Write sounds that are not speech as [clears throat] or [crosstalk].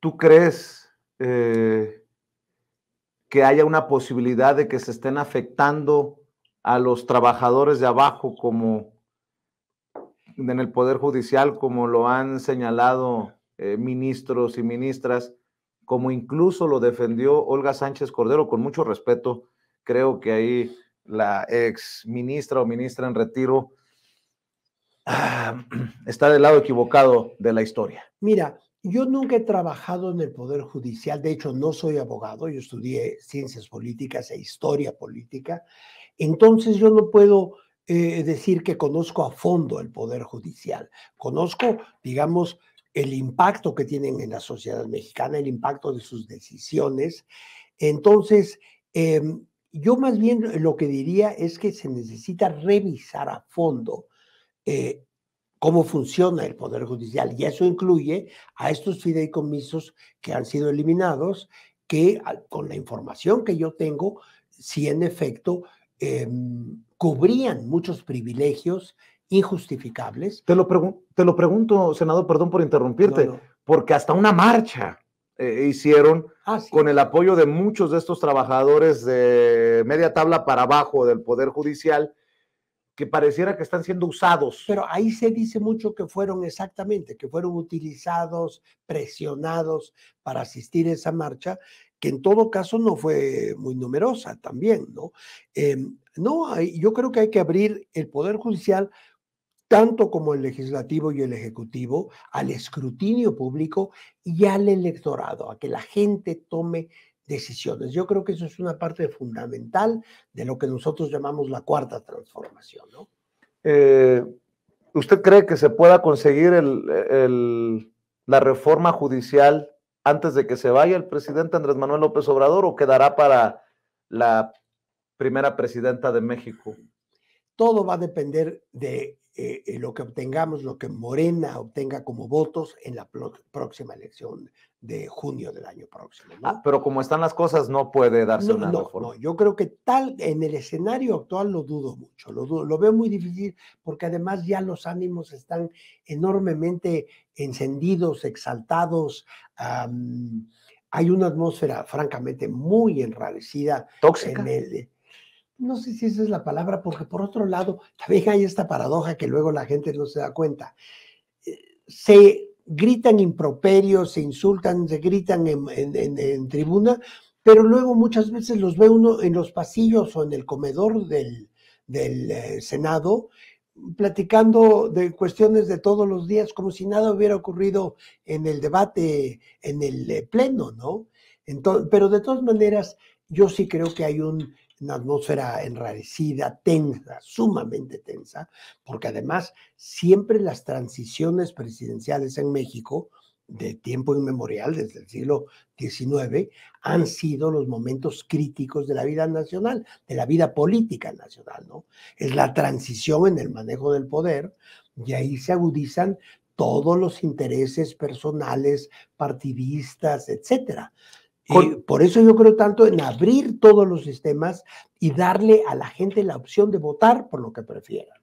¿Tú crees eh, que haya una posibilidad de que se estén afectando a los trabajadores de abajo como en el Poder Judicial, como lo han señalado eh, ministros y ministras, como incluso lo defendió Olga Sánchez Cordero, con mucho respeto, creo que ahí la ex ministra o ministra en retiro ah, [clears throat] está del lado equivocado de la historia. Mira, yo nunca he trabajado en el Poder Judicial, de hecho no soy abogado, yo estudié ciencias políticas e historia política, entonces yo no puedo eh, decir que conozco a fondo el Poder Judicial, conozco, digamos, el impacto que tienen en la sociedad mexicana, el impacto de sus decisiones. Entonces, em, yo más bien lo que diría es que se necesita revisar a fondo eh, cómo funciona el Poder Judicial. Y eso incluye a estos fideicomisos que han sido eliminados, que ah, con la información que yo tengo, si en efecto em, cubrían muchos privilegios injustificables. Te lo, te lo pregunto, senador, perdón por interrumpirte, porque hasta una marcha eh, hicieron ah, con el apoyo de muchos de estos trabajadores de media tabla para abajo del Poder Judicial que pareciera que están siendo usados. Pero ahí se dice mucho que fueron exactamente, que fueron utilizados, presionados para asistir a esa marcha, que en todo caso no fue muy numerosa también, ¿no? Em, no, yo creo que hay que abrir el Poder Judicial tanto como el legislativo y el ejecutivo, al escrutinio público y al electorado, a que la gente tome decisiones. Yo creo que eso es una parte fundamental de lo que nosotros llamamos la cuarta transformación. Eh, ¿Usted cree que se pueda conseguir la reforma judicial antes de que se vaya el presidente Andrés Manuel López Obrador o quedará para la primera presidenta de México? Todo va a depender de eh, eh, lo que obtengamos, lo que Morena obtenga como votos en la próxima elección de junio del año próximo. Ah, pero como están las cosas, no puede darse una no, No, yo creo que tal, en el escenario actual lo dudo mucho, lo, lo veo muy difícil porque además ya los ánimos están enormemente encendidos, exaltados. hay una atmósfera francamente muy enrarecida. Tóxica. En no sé si esa es la palabra, porque por otro lado, también hay esta paradoja que luego la gente no se da cuenta. Eh, se gritan improperios, se insultan, se gritan en, tribuna, pero luego muchas veces los ve uno en los pasillos o en el comedor del, eh, Senado platicando de cuestiones de todos los días, como si nada hubiera ocurrido en el debate, en el eh, pleno, ¿no? Entonces, pero de todas maneras, yo sí creo que hay un una atmósfera enrarecida, tensa, sumamente tensa, porque además siempre las transiciones presidenciales en México, de tiempo inmemorial, desde el siglo XIX, han sido los momentos críticos de la vida nacional, de la vida política nacional, ¿no? Es la transición en el manejo del poder y ahí se agudizan todos los intereses personales, partidistas, etcétera por eso yo creo tanto en abrir todos los sistemas y darle a la gente la opción de votar por lo que prefieran.